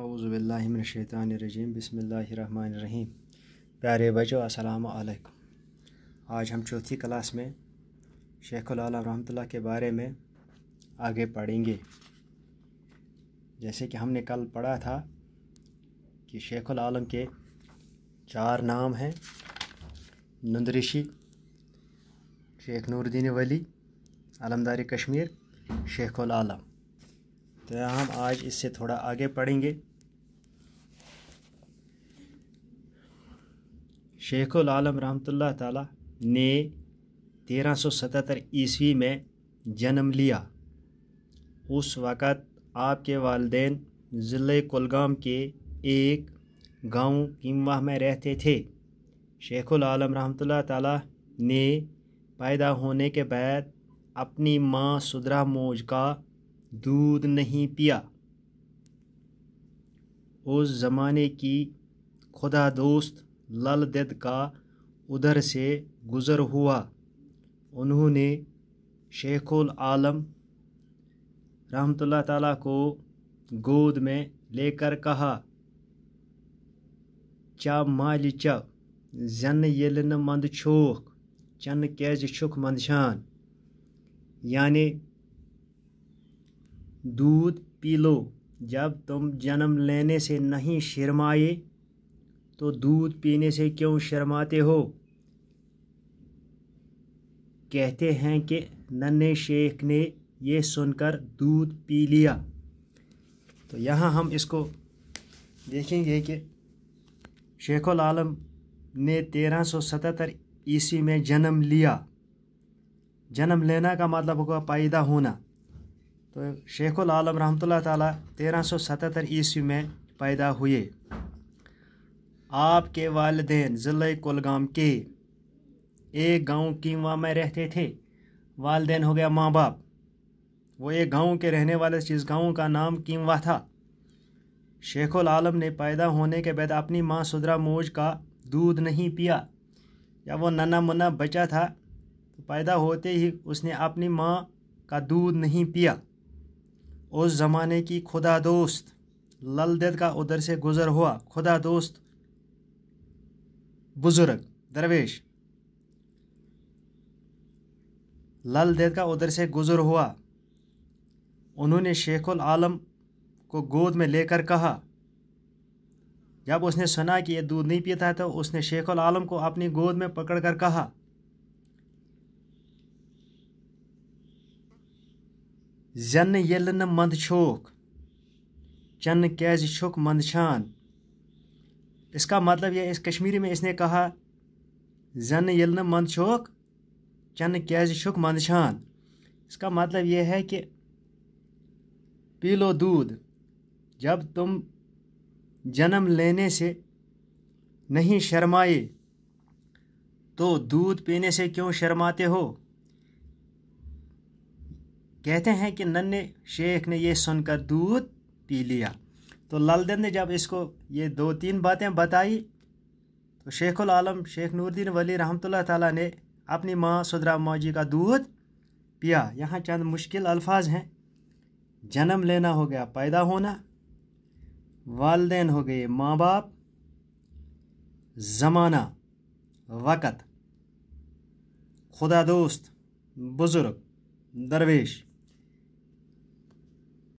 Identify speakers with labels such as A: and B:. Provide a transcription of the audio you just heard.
A: अज़बिल्लिनशैतरजीम बसमीम प्यारे बचो अस्सलाम वालेकुम आज हम चौथी क्लास में शेख आलम रहमतुल्लाह के बारे में आगे पढ़ेंगे जैसे कि हमने कल पढ़ा था कि शेख आलम के चार नाम हैं नंद ऋषि शेख नूरुद्दीन वली आलमदारी कश्मीर शेख आलम तो हम आज इससे थोड़ा आगे पढ़ेंगे शेखुल आलम रहमतुल्लाह ताला ने 1377 ईस्वी में जन्म लिया उस वक़्त आपके वालदेन ज़िले कुलगाम के एक गांव कीमवाह में रहते थे शेखुल आलम रहमतुल्लाह ताला ने पैदा होने के बाद अपनी माँ सुधरा मोज का दूध नहीं पिया उस ज़माने की खुदा दोस्त लल दद का उधर से गुज़र हुआ उन्होंने शेखुल आलम रहमतुल्लाह ताला को गोद में लेकर कहा चा माल चा जन यल मंद छोख चन कैज छुख मंदशान यानी दूध पी लो जब तुम जन्म लेने से नहीं शर्माए तो दूध पीने से क्यों शर्माते हो कहते हैं कि नन्हे शेख ने ये सुनकर दूध पी लिया तो यहाँ हम इसको देखेंगे कि शेखुल आलम ने तेरह सौ सतहत्तर ईस्वी में जन्म लिया जन्म लेना का मतलब होगा पैदा होना तो शेख आलम रहमतुल्लाह ताला तेरह सौ सतहत्तर ईस्वी में पैदा हुए आपके वालदेन ज़िले कुलगाम के एक गांव कीमवा में रहते थे वालदेन हो गया माँ बाप वो एक गांव के रहने वाले जिस गांव का नाम कीमवा था शेख आलम ने पैदा होने के बाद अपनी माँ सुधरा मोज का दूध नहीं पिया या वो नन्ना मुन्ना बचा था तो पैदा होते ही उसने अपनी माँ का दूध नहीं पिया उस ज़माने की खुदा दोस्त ललदद का उधर से गुज़र हुआ खुदा दोस्त बुज़ुर्ग दरवेश ललदद का उधर से गुज़र हुआ उन्होंने शेखुल आलम को गोद में लेकर कहा जब उसने सुना कि ये दूध नहीं पीता है तो उसने शेखुल आलम को अपनी गोद में पकड़कर कहा زٮ۪نہٕ ییٚلہِ نہٕ منٛدٕ چھوکھ چنٛد کیٛازِ چھُکھ منٛدچھان इसका मतलब यह इस कश्मीरी में इसने कहा जन यिल न मंद छोक चन कैज छुक मंद छान इसका मतलब यह है कि पी लो दूध जब तुम जन्म लेने से नहीं शर्माए तो दूध पीने से क्यों शर्माते हो कहते हैं कि नन्हे शेख ने यह सुनकर दूध पी लिया तो ललदन ने जब इसको ये दो तीन बातें बताई तो शेखुल आलम शेख नूरद्दीन वली रहमतुल्लाह ताला ने अपनी माँ सुधरा माँ जी का दूध पिया यहाँ चंद मुश्किल अल्फाज हैं जन्म लेना हो गया पैदा होना वालदेन हो गए माँ बाप ज़माना वक़्त खुदा दोस्त बुज़ुर्ग दरवेश